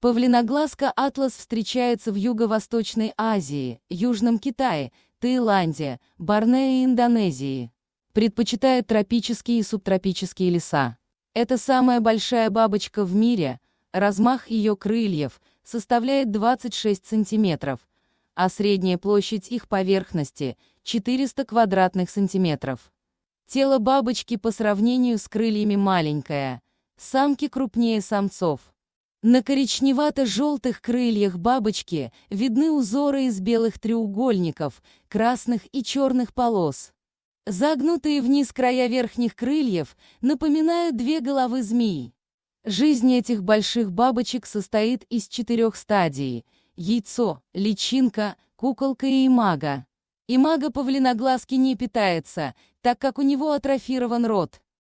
Павлиноглазка атлас встречается в Юго-Восточной Азии, Южном Китае, Таиланде, Борнео и Индонезии. Предпочитает тропические и субтропические леса. Это самая большая бабочка в мире, размах ее крыльев составляет 26 сантиметров, а средняя площадь их поверхности – 400 квадратных сантиметров. Тело бабочки по сравнению с крыльями маленькое, самки крупнее самцов. На коричневато-желтых крыльях бабочки видны узоры из белых треугольников, красных и черных полос. Загнутые вниз края верхних крыльев напоминают две головы змеи. Жизнь этих больших бабочек состоит из четырех стадий – яйцо, личинка, куколка и имага. Имага павлиноглазки не питается, так как у него атрофирован рот.